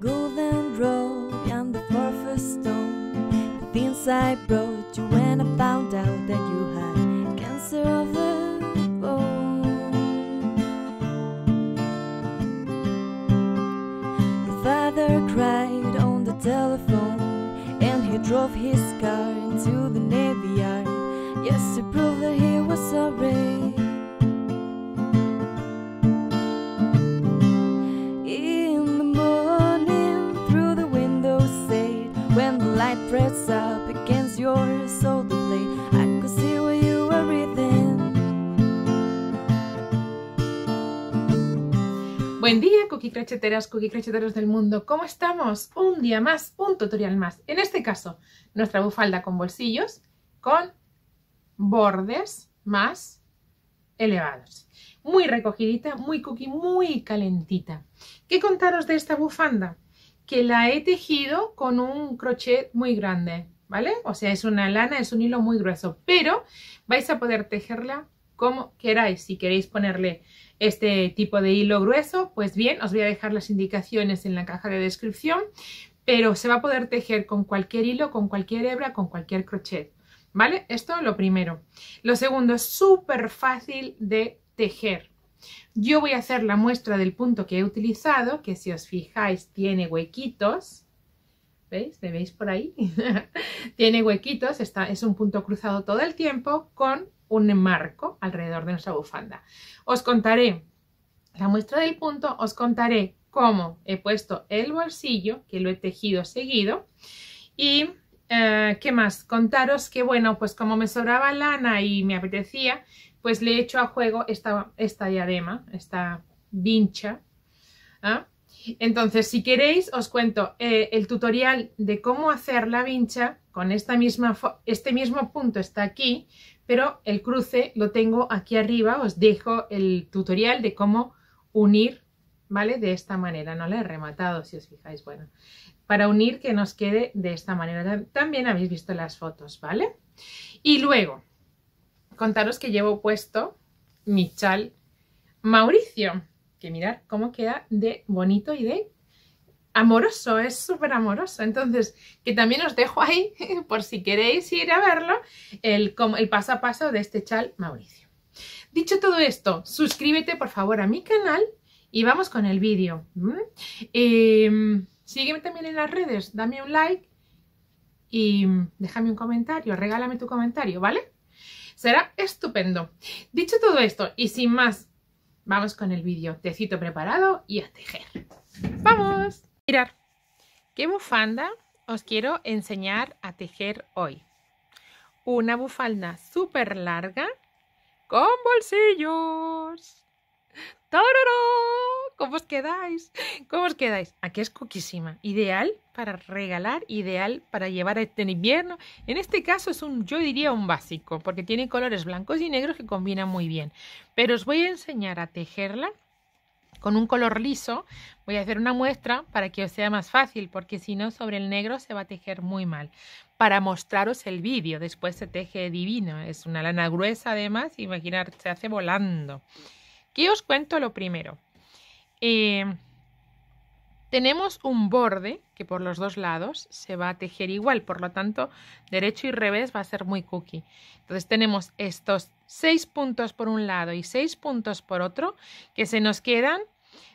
golden road and the perfect stone. The things I brought you when I found out that you had cancer of the bone. Your father cried on the telephone and he drove his car into the navy yard. just to prove that he was sorry. Buen día, cookie cracheteras, cookie cracheteros del mundo, ¿cómo estamos? Un día más, un tutorial más. En este caso, nuestra bufanda con bolsillos, con bordes más elevados muy recogidita, muy cookie, muy calentita. ¿Qué contaros de esta bufanda? que la he tejido con un crochet muy grande, ¿vale? O sea, es una lana, es un hilo muy grueso, pero vais a poder tejerla como queráis. Si queréis ponerle este tipo de hilo grueso, pues bien, os voy a dejar las indicaciones en la caja de descripción, pero se va a poder tejer con cualquier hilo, con cualquier hebra, con cualquier crochet, ¿vale? Esto lo primero. Lo segundo, es súper fácil de tejer, yo voy a hacer la muestra del punto que he utilizado, que si os fijáis tiene huequitos. ¿Veis? ¿Me veis por ahí? tiene huequitos, está, es un punto cruzado todo el tiempo con un marco alrededor de nuestra bufanda. Os contaré la muestra del punto, os contaré cómo he puesto el bolsillo, que lo he tejido seguido, y eh, qué más, contaros que bueno, pues como me sobraba lana y me apetecía, pues le he hecho a juego esta, diadema, esta vincha. ¿ah? Entonces, si queréis, os cuento eh, el tutorial de cómo hacer la vincha con esta misma este mismo punto está aquí, pero el cruce lo tengo aquí arriba, os dejo el tutorial de cómo unir, ¿vale? De esta manera, no la he rematado si os fijáis, bueno, para unir que nos quede de esta manera. También habéis visto las fotos, ¿vale? Y luego, contaros que llevo puesto mi chal Mauricio, que mirad cómo queda de bonito y de amoroso, es súper amoroso. Entonces, que también os dejo ahí, por si queréis ir a verlo, el, el paso a paso de este chal Mauricio. Dicho todo esto, suscríbete por favor a mi canal y vamos con el vídeo. Em, sígueme también en las redes, dame un like y mm, déjame un comentario, regálame tu comentario, ¿vale? Será estupendo. Dicho todo esto y sin más, vamos con el vídeo. Tecito preparado y a tejer. ¡Vamos! Mirar, qué bufanda os quiero enseñar a tejer hoy. Una bufanda súper larga con bolsillos. ¡Tororo! ¿Cómo os quedáis? ¿Cómo os quedáis? Aquí es coquísima. Ideal para regalar, ideal para llevar este invierno. En este caso es un, yo diría, un básico, porque tiene colores blancos y negros que combinan muy bien. Pero os voy a enseñar a tejerla con un color liso. Voy a hacer una muestra para que os sea más fácil, porque si no, sobre el negro se va a tejer muy mal. Para mostraros el vídeo, después se teje divino. Es una lana gruesa además, imaginar, se hace volando. Y os cuento lo primero. Eh, tenemos un borde que por los dos lados se va a tejer igual, por lo tanto, derecho y revés va a ser muy cookie. Entonces tenemos estos seis puntos por un lado y seis puntos por otro que se nos quedan,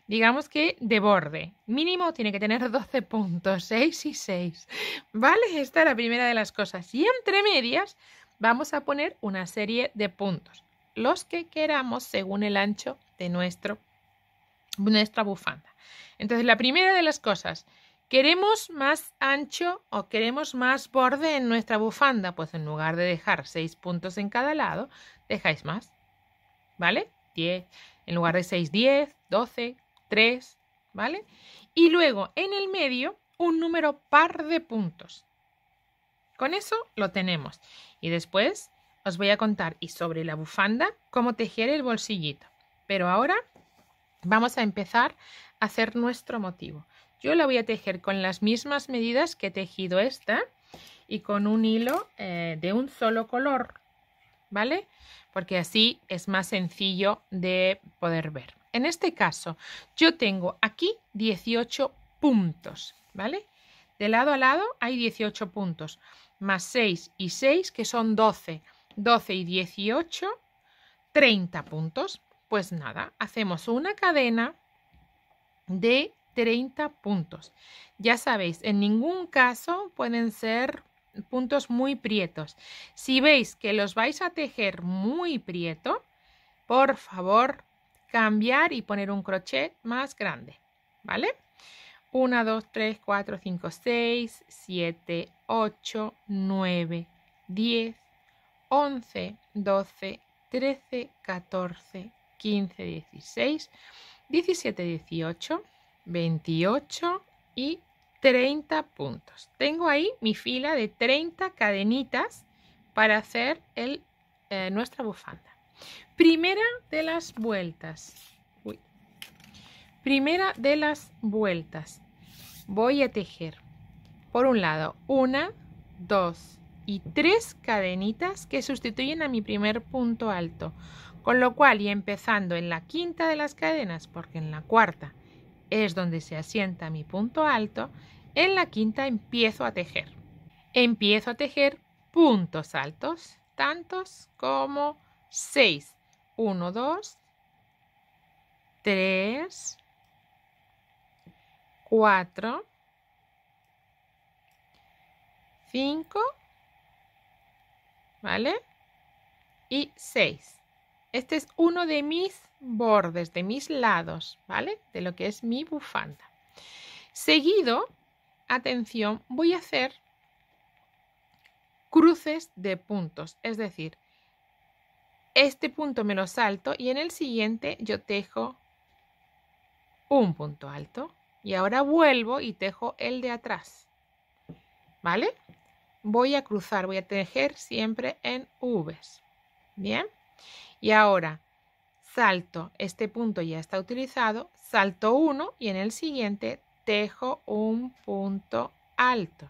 digamos que de borde. Mínimo tiene que tener 12 puntos, 6 y 6. ¿Vale? Esta es la primera de las cosas. Y entre medias vamos a poner una serie de puntos los que queramos según el ancho de nuestro, nuestra bufanda. Entonces, la primera de las cosas, ¿queremos más ancho o queremos más borde en nuestra bufanda? Pues en lugar de dejar seis puntos en cada lado, dejáis más. ¿Vale? 10. En lugar de 6, 10, 12, 3, ¿vale? Y luego en el medio un número par de puntos. Con eso lo tenemos. Y después os voy a contar y sobre la bufanda cómo tejer el bolsillito. Pero ahora vamos a empezar a hacer nuestro motivo. Yo la voy a tejer con las mismas medidas que he tejido esta y con un hilo eh, de un solo color, ¿vale? Porque así es más sencillo de poder ver. En este caso, yo tengo aquí 18 puntos, ¿vale? De lado a lado hay 18 puntos, más 6 y 6 que son 12. 12 y 18, 30 puntos. Pues nada, hacemos una cadena de 30 puntos. Ya sabéis, en ningún caso pueden ser puntos muy prietos. Si veis que los vais a tejer muy prieto, por favor, cambiar y poner un crochet más grande, ¿vale? 1, 2, 3, 4, 5, 6, 7, 8, 9, 10, 11, 12, 13, 14, 15, 16, 17, 18, 28 y 30 puntos. Tengo ahí mi fila de 30 cadenitas para hacer el, eh, nuestra bufanda. Primera de las vueltas. Uy. Primera de las vueltas. Voy a tejer. Por un lado, una, dos, y tres cadenitas que sustituyen a mi primer punto alto. Con lo cual, y empezando en la quinta de las cadenas, porque en la cuarta es donde se asienta mi punto alto, en la quinta empiezo a tejer. Empiezo a tejer puntos altos, tantos como 6. 1, 2, 3, 4, 5 ¿vale? Y 6. Este es uno de mis bordes, de mis lados, ¿vale? De lo que es mi bufanda. Seguido, atención, voy a hacer cruces de puntos, es decir, este punto menos alto y en el siguiente yo tejo un punto alto y ahora vuelvo y tejo el de atrás, ¿vale? voy a cruzar, voy a tejer siempre en Vs. Bien, y ahora salto, este punto ya está utilizado, salto uno y en el siguiente tejo un punto alto.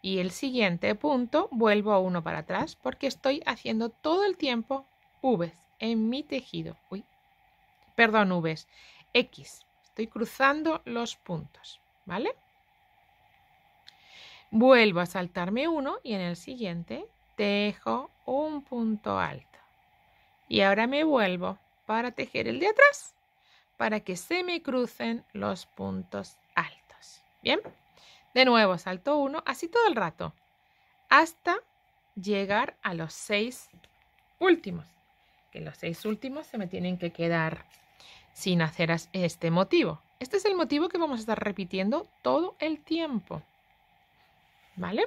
Y el siguiente punto vuelvo a uno para atrás porque estoy haciendo todo el tiempo Vs en mi tejido. Uy, perdón, Vs, X. Estoy cruzando los puntos, ¿vale? Vuelvo a saltarme uno y en el siguiente tejo un punto alto. Y ahora me vuelvo para tejer el de atrás para que se me crucen los puntos altos. Bien, de nuevo salto uno, así todo el rato, hasta llegar a los seis últimos. Que los seis últimos se me tienen que quedar sin hacer este motivo. Este es el motivo que vamos a estar repitiendo todo el tiempo. ¿vale?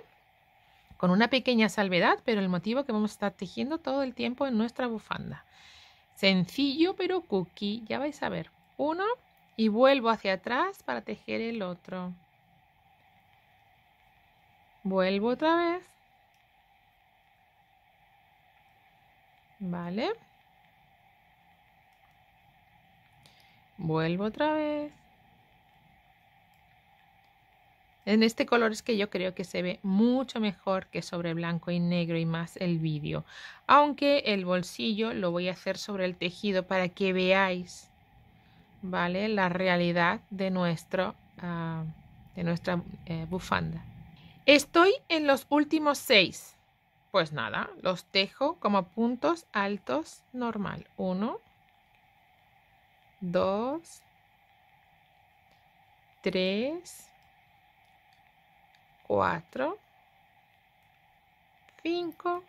Con una pequeña salvedad, pero el motivo que vamos a estar tejiendo todo el tiempo en nuestra bufanda. Sencillo pero cookie, ya vais a ver. Uno y vuelvo hacia atrás para tejer el otro. Vuelvo otra vez. Vale. Vuelvo otra vez. En este color es que yo creo que se ve mucho mejor que sobre blanco y negro y más el vídeo. Aunque el bolsillo lo voy a hacer sobre el tejido para que veáis, ¿vale? La realidad de, nuestro, ah, de nuestra eh, bufanda. Estoy en los últimos seis. Pues nada, los tejo como puntos altos normal. Uno, dos, tres, 4, 5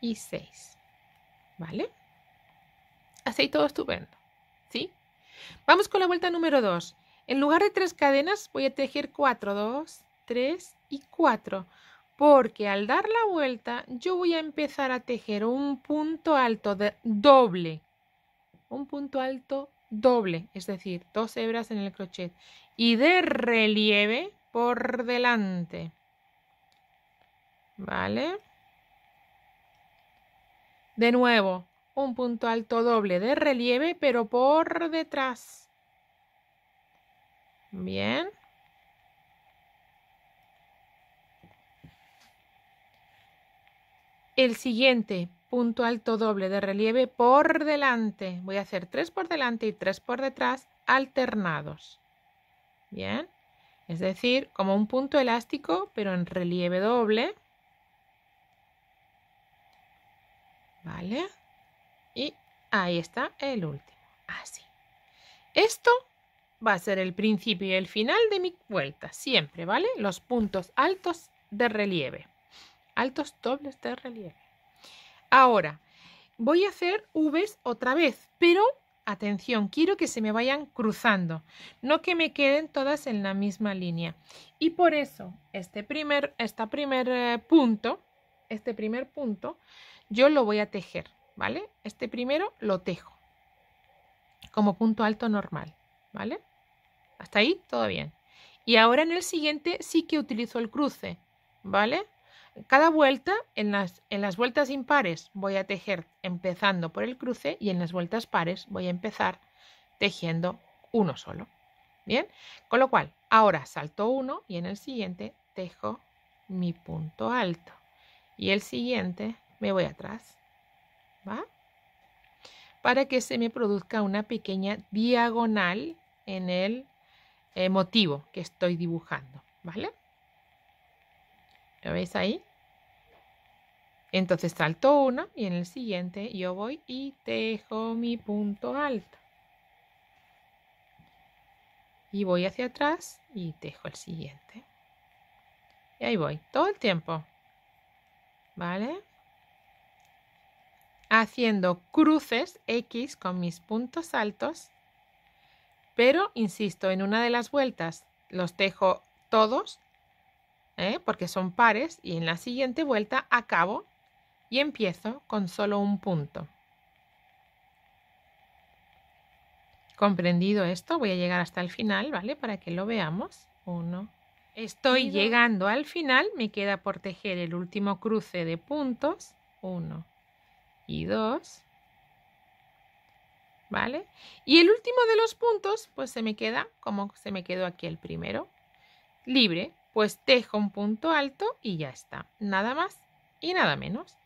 y 6. ¿Vale? así todo estupendo. ¿Sí? Vamos con la vuelta número 2. En lugar de tres cadenas voy a tejer 4, 2, 3 y 4. Porque al dar la vuelta yo voy a empezar a tejer un punto alto de doble. Un punto alto doble, es decir, dos hebras en el crochet y de relieve por delante. ¿Vale? De nuevo, un punto alto doble de relieve, pero por detrás. Bien. El siguiente, punto alto doble de relieve por delante. Voy a hacer tres por delante y tres por detrás alternados. Bien, es decir, como un punto elástico pero en relieve doble. Vale, y ahí está el último, así. Esto va a ser el principio y el final de mi vuelta, siempre, ¿vale? Los puntos altos de relieve, altos dobles de relieve. Ahora, voy a hacer Vs otra vez, pero atención, quiero que se me vayan cruzando, no que me queden todas en la misma línea. Y por eso, este primer, este primer eh, punto, este primer punto, yo lo voy a tejer, ¿vale? Este primero lo tejo como punto alto normal, ¿vale? Hasta ahí todo bien. Y ahora en el siguiente sí que utilizo el cruce, ¿vale? cada vuelta, en las, vueltas impares voy a tejer empezando por el cruce y en las vueltas pares voy a empezar tejiendo uno solo. Bien, con lo cual ahora salto uno y en el siguiente tejo mi punto alto y el siguiente me voy atrás. ¿Va? Para que se me produzca una pequeña diagonal en el eh, motivo que estoy dibujando. ¿Vale? ¿Lo veis ahí? Entonces salto una y en el siguiente yo voy y tejo mi punto alto. Y voy hacia atrás y tejo el siguiente. Y ahí voy, todo el tiempo. ¿Vale? Haciendo cruces X con mis puntos altos. Pero, insisto, en una de las vueltas los tejo todos, ¿eh? porque son pares, y en la siguiente vuelta acabo y empiezo con solo un punto. Comprendido esto, voy a llegar hasta el final, ¿vale? Para que lo veamos. Uno. Estoy llegando al final, me queda por tejer el último cruce de puntos. Uno y dos. ¿Vale? Y el último de los puntos, pues se me queda como se me quedó aquí el primero. Libre, pues tejo un punto alto y ya está. Nada más y nada menos.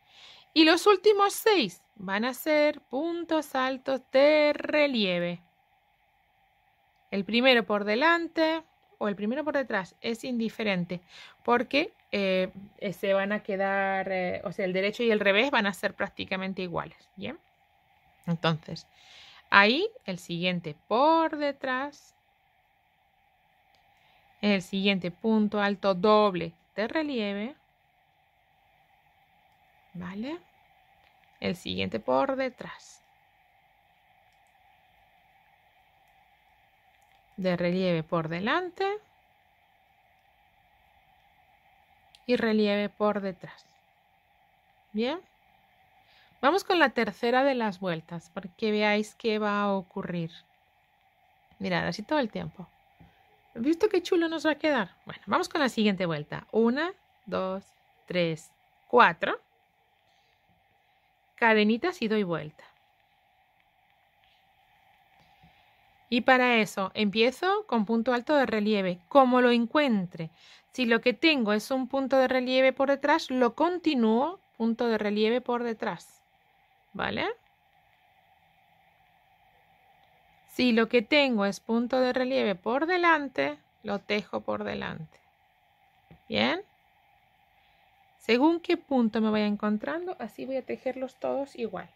Y los últimos seis van a ser puntos altos de relieve. El primero por delante o el primero por detrás es indiferente porque eh, se van a quedar, eh, o sea, el derecho y el revés van a ser prácticamente iguales. ¿Bien? Entonces, ahí el siguiente por detrás, el siguiente punto alto doble de relieve ¿Vale? El siguiente por detrás. De relieve por delante. Y relieve por detrás. Bien. Vamos con la tercera de las vueltas para que veáis qué va a ocurrir. Mirad, así todo el tiempo. ¿Visto qué chulo nos va a quedar? Bueno, vamos con la siguiente vuelta. Una, dos, tres, cuatro cadenitas y doy vuelta. Y para eso empiezo con punto alto de relieve, como lo encuentre. Si lo que tengo es un punto de relieve por detrás, lo continúo punto de relieve por detrás. ¿Vale? Si lo que tengo es punto de relieve por delante, lo tejo por delante. ¿Bien? Según qué punto me vaya encontrando, así voy a tejerlos todos igual.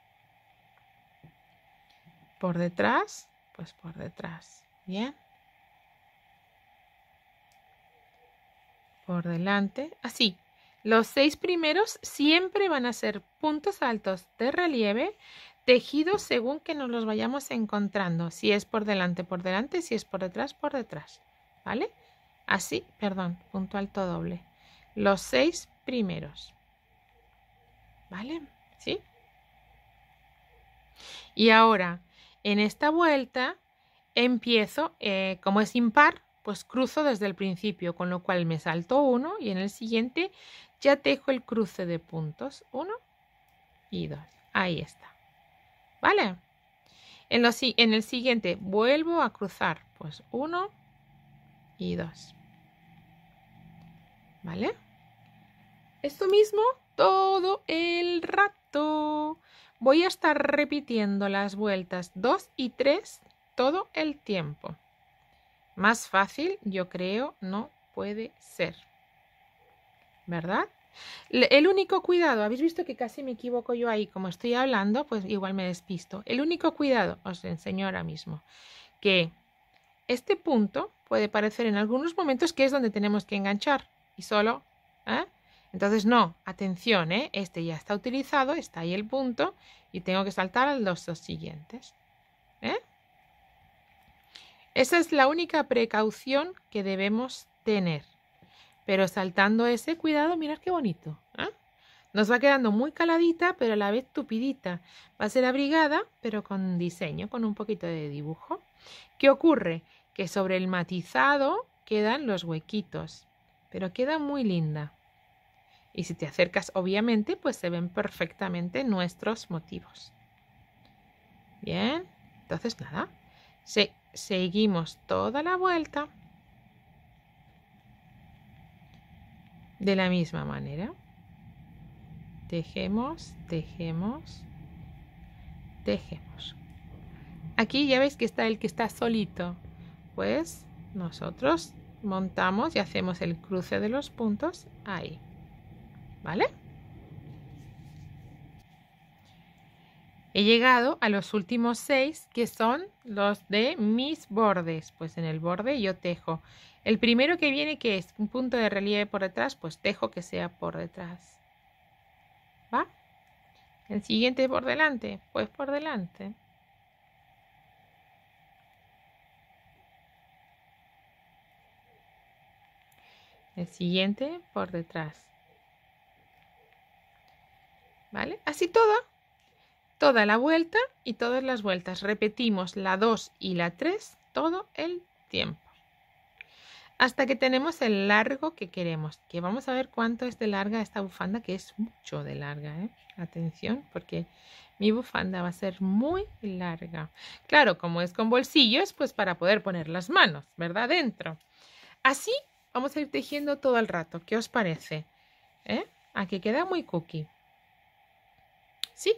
Por detrás, pues por detrás. Bien. Por delante, así. Los seis primeros siempre van a ser puntos altos de relieve tejidos según que nos los vayamos encontrando. Si es por delante, por delante, si es por detrás, por detrás. ¿Vale? Así, perdón, punto alto doble. Los seis primeros. ¿Vale? ¿Sí? Y ahora, en esta vuelta, empiezo, eh, como es impar, pues cruzo desde el principio, con lo cual me salto uno y en el siguiente ya tejo el cruce de puntos uno y dos Ahí está. ¿Vale? En, lo, en el siguiente vuelvo a cruzar pues uno y dos ¿Vale? Esto mismo todo el rato. Voy a estar repitiendo las vueltas 2 y 3 todo el tiempo. Más fácil, yo creo, no puede ser. ¿Verdad? El único cuidado, habéis visto que casi me equivoco yo ahí, como estoy hablando, pues igual me despisto. El único cuidado, os enseño ahora mismo, que este punto puede parecer en algunos momentos que es donde tenemos que enganchar y solo ¿eh? Entonces, no, atención, ¿eh? este ya está utilizado, está ahí el punto y tengo que saltar a los dos siguientes. ¿eh? Esa es la única precaución que debemos tener. Pero saltando ese, cuidado, mirad qué bonito. ¿eh? Nos va quedando muy caladita, pero a la vez tupidita. Va a ser abrigada, pero con diseño, con un poquito de dibujo. ¿Qué ocurre? Que sobre el matizado quedan los huequitos, pero queda muy linda. Y si te acercas, obviamente, pues se ven perfectamente nuestros motivos. Bien, entonces nada, seguimos toda la vuelta de la misma manera. Tejemos, tejemos, tejemos. Aquí ya veis que está el que está solito. Pues nosotros montamos y hacemos el cruce de los puntos ahí. ¿Vale? He llegado a los últimos seis que son los de mis bordes. Pues en el borde yo tejo. El primero que viene que es un punto de relieve por detrás, pues tejo que sea por detrás. ¿Va? El siguiente por delante, pues por delante. El siguiente por detrás. ¿vale? Así toda, toda la vuelta y todas las vueltas. Repetimos la 2 y la 3 todo el tiempo. Hasta que tenemos el largo que queremos, que vamos a ver cuánto es de larga esta bufanda, que es mucho de larga, ¿eh? Atención, porque mi bufanda va a ser muy larga. Claro, como es con bolsillos, pues para poder poner las manos, ¿verdad? Dentro. Así vamos a ir tejiendo todo el rato. ¿Qué os parece? ¿Eh? Aquí queda muy cookie. ¿Sí?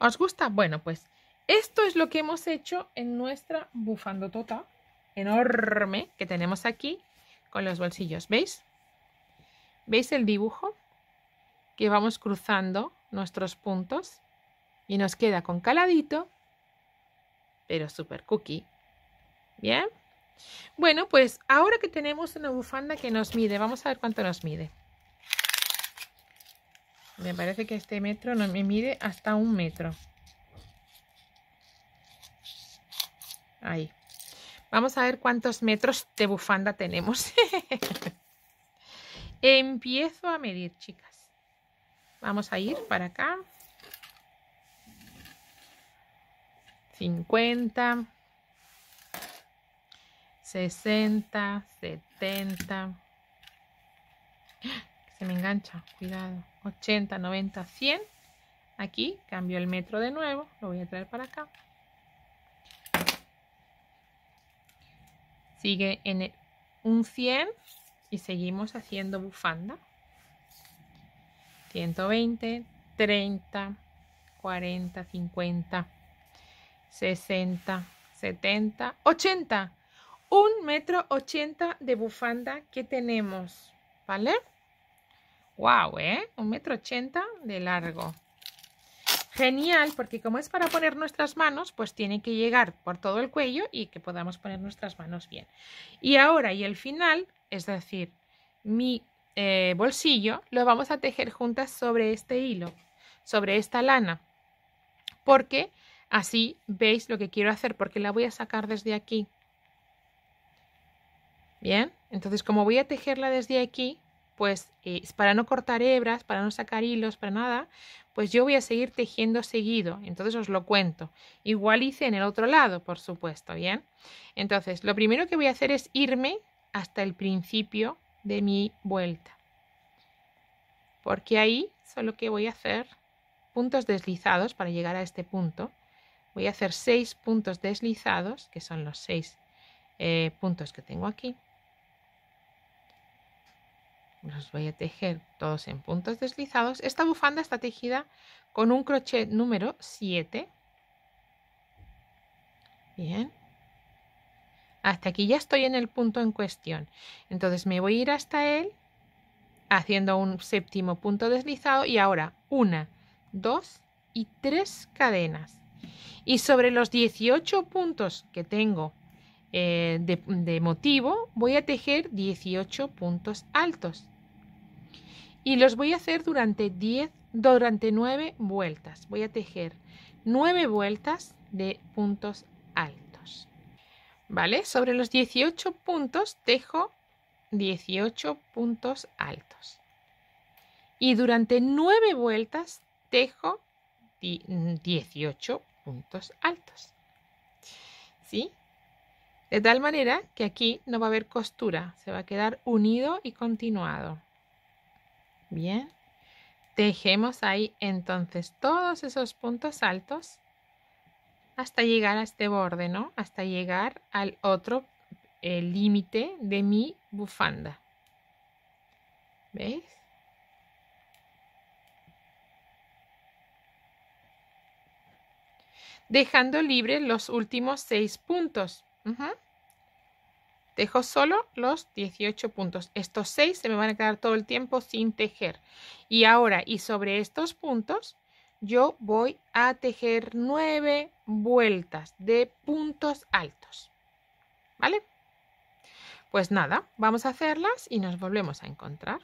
¿Os gusta? Bueno, pues esto es lo que hemos hecho en nuestra bufandotota enorme que tenemos aquí con los bolsillos. ¿Veis? ¿Veis el dibujo? Que vamos cruzando nuestros puntos y nos queda con caladito, pero súper cookie. ¿Bien? Bueno, pues ahora que tenemos una bufanda que nos mide, vamos a ver cuánto nos mide. Me parece que este metro no me mide hasta un metro. Ahí. Vamos a ver cuántos metros de bufanda tenemos. Empiezo a medir, chicas. Vamos a ir para acá. 50, 60, 70. Se me engancha, cuidado. 80, 90, 100. Aquí cambio el metro de nuevo, lo voy a traer para acá. Sigue en un 100 y seguimos haciendo bufanda. 120, 30, 40, 50, 60, 70, 80. Un metro 80 de bufanda que tenemos, ¿vale? Wow, ¿eh? Un metro ochenta de largo. Genial, porque como es para poner nuestras manos, pues tiene que llegar por todo el cuello y que podamos poner nuestras manos bien. Y ahora y el final, es decir, mi eh, bolsillo, lo vamos a tejer juntas sobre este hilo, sobre esta lana, porque así veis lo que quiero hacer, porque la voy a sacar desde aquí. Bien, entonces como voy a tejerla desde aquí, pues eh, para no cortar hebras, para no sacar hilos, para nada, pues yo voy a seguir tejiendo seguido. Entonces os lo cuento. Igual hice en el otro lado, por supuesto, ¿bien? Entonces, lo primero que voy a hacer es irme hasta el principio de mi vuelta. Porque ahí solo que voy a hacer puntos deslizados para llegar a este punto. Voy a hacer seis puntos deslizados, que son los seis eh, puntos que tengo aquí los voy a tejer todos en puntos deslizados. Esta bufanda está tejida con un crochet número 7. Bien. Hasta aquí ya estoy en el punto en cuestión. Entonces me voy a ir hasta él haciendo un séptimo punto deslizado y ahora una, dos y tres cadenas. Y sobre los 18 puntos que tengo eh, de, de motivo voy a tejer 18 puntos altos y los voy a hacer durante 10, durante 9 vueltas. Voy a tejer 9 vueltas de puntos altos. ¿Vale? Sobre los 18 puntos tejo 18 puntos altos. Y durante 9 vueltas tejo 18 puntos altos. ¿Sí? De tal manera que aquí no va a haber costura, se va a quedar unido y continuado. Bien. Tejemos ahí entonces todos esos puntos altos hasta llegar a este borde, ¿no? Hasta llegar al otro límite de mi bufanda. ¿Veis? Dejando libre los últimos seis puntos. Tejo solo los 18 puntos. Estos 6 se me van a quedar todo el tiempo sin tejer. Y ahora, y sobre estos puntos, yo voy a tejer 9 vueltas de puntos altos. ¿Vale? Pues nada, vamos a hacerlas y nos volvemos a encontrar.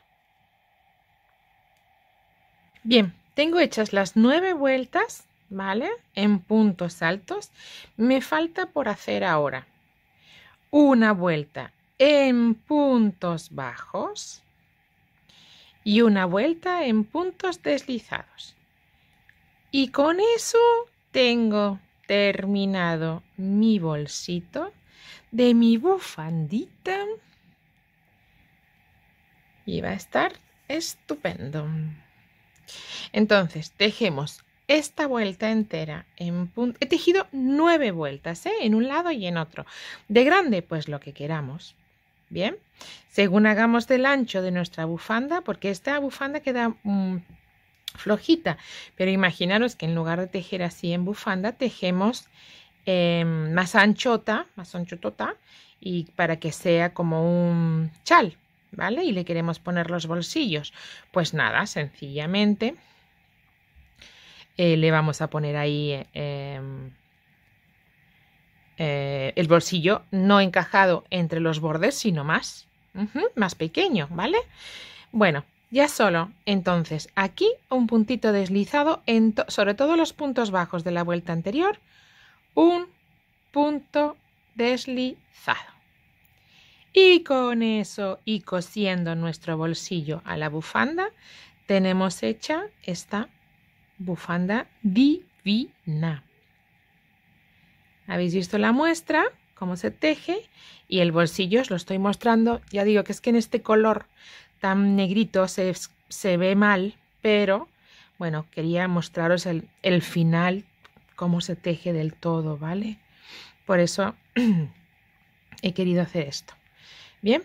Bien, tengo hechas las 9 vueltas, ¿vale? En puntos altos. Me falta por hacer ahora una vuelta en puntos bajos y una vuelta en puntos deslizados. Y con eso tengo terminado mi bolsito de mi bufandita y va a estar estupendo. Entonces, dejemos esta vuelta entera en punto. He tejido nueve vueltas, ¿eh? en un lado y en otro. De grande, pues lo que queramos. Bien, según hagamos del ancho de nuestra bufanda, porque esta bufanda queda mm, flojita, pero imaginaros que en lugar de tejer así en bufanda, tejemos em, más anchota, más anchotota, y para que sea como un chal, ¿vale? Y le queremos poner los bolsillos. Pues nada, sencillamente eh, le vamos a poner ahí em, eh, el bolsillo no encajado entre los bordes, sino más, más pequeño, ¿vale? Bueno, ya solo, entonces, aquí un puntito deslizado, sobre todo los puntos bajos de la vuelta anterior, un punto deslizado. Y con eso y cosiendo nuestro bolsillo a la bufanda, tenemos hecha esta bufanda divina. Habéis visto la muestra, cómo se teje y el bolsillo os lo estoy mostrando. Ya digo que es que en este color tan negrito se, ve mal, pero bueno, quería mostraros el, final, cómo se teje del todo, ¿vale? Por eso he querido hacer esto. Bien,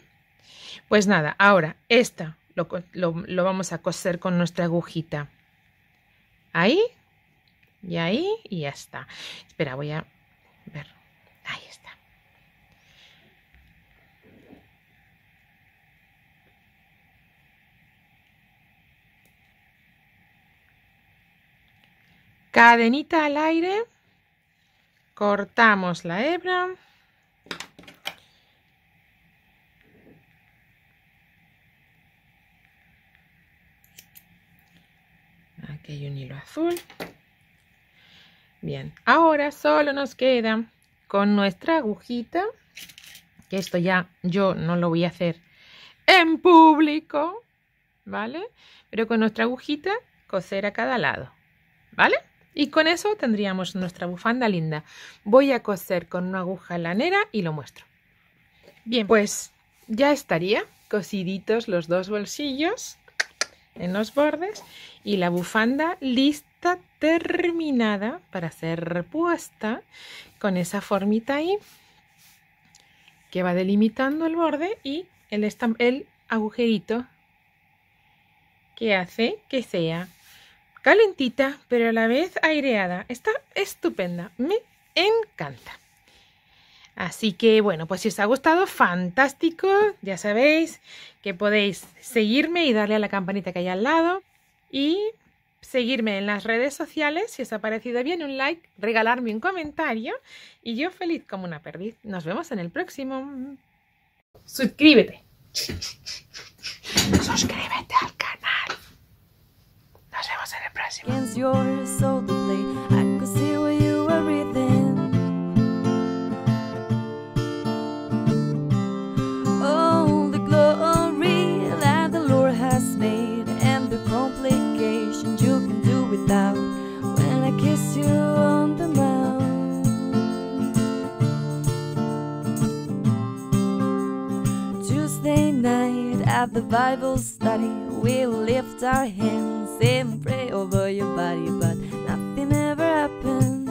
pues nada, ahora esta lo, lo vamos a coser con nuestra agujita. Ahí, y ahí, y ya está. Espera, voy a ver. Ahí está. Cadenita al aire, cortamos la hebra. Bien, ahora solo nos queda con nuestra agujita, que esto ya yo no lo voy a hacer en público, ¿vale? Pero con nuestra agujita coser a cada lado, ¿vale? Y con eso tendríamos nuestra bufanda linda. Voy a coser con una aguja lanera y lo muestro. Bien, pues ya estaría cosiditos los dos bolsillos en los bordes y la bufanda lista terminada para ser repuesta con esa formita ahí que va delimitando el borde y el, el agujerito que hace que sea calentita pero a la vez aireada. Está estupenda, me encanta. Así que bueno, pues si os ha gustado, fantástico. Ya sabéis que podéis seguirme y darle a la campanita que hay al lado. Y seguirme en las redes sociales. Si os ha parecido bien, un like, regalarme un comentario. Y yo feliz como una perdiz. Nos vemos en el próximo. Suscríbete. Suscríbete al canal. Nos vemos en el próximo. at the Bible study, we lift our hands and pray over your body, but nothing ever happens.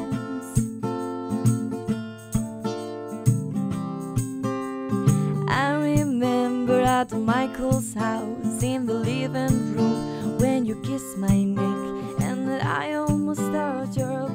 I remember at Michael's house in the living room when you kissed my neck and that I almost you your